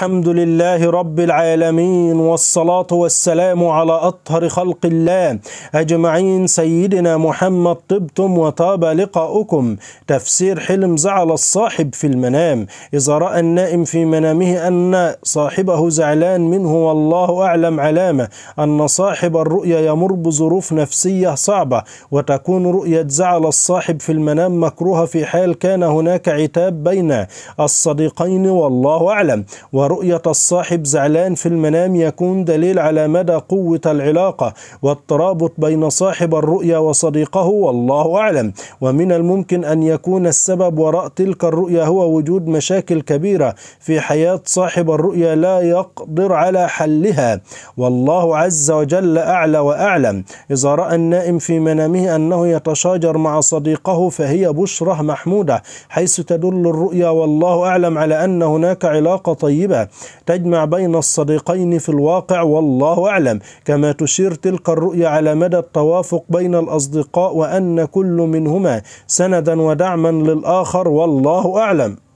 الحمد لله رب العالمين والصلاة والسلام على أطهر خلق الله أجمعين سيدنا محمد طبتم وطاب لقاؤكم تفسير حلم زعل الصاحب في المنام إذا رأى النائم في منامه أن صاحبه زعلان منه والله أعلم علامة أن صاحب الرؤيا يمر بظروف نفسية صعبة وتكون رؤية زعل الصاحب في المنام مكروهة في حال كان هناك عتاب بين الصديقين والله أعلم فرؤية الصاحب زعلان في المنام يكون دليل على مدى قوة العلاقة والترابط بين صاحب الرؤيا وصديقه والله أعلم ومن الممكن أن يكون السبب وراء تلك الرؤيا هو وجود مشاكل كبيرة في حياة صاحب الرؤيا لا يقدر على حلها والله عز وجل أعلى وأعلم إذا رأى النائم في منامه أنه يتشاجر مع صديقه فهي بشرة محمودة حيث تدل الرؤيا والله أعلم على أن هناك علاقة طيبة تجمع بين الصديقين في الواقع والله أعلم كما تشير تلك الرؤية على مدى التوافق بين الأصدقاء وأن كل منهما سندا ودعما للآخر والله أعلم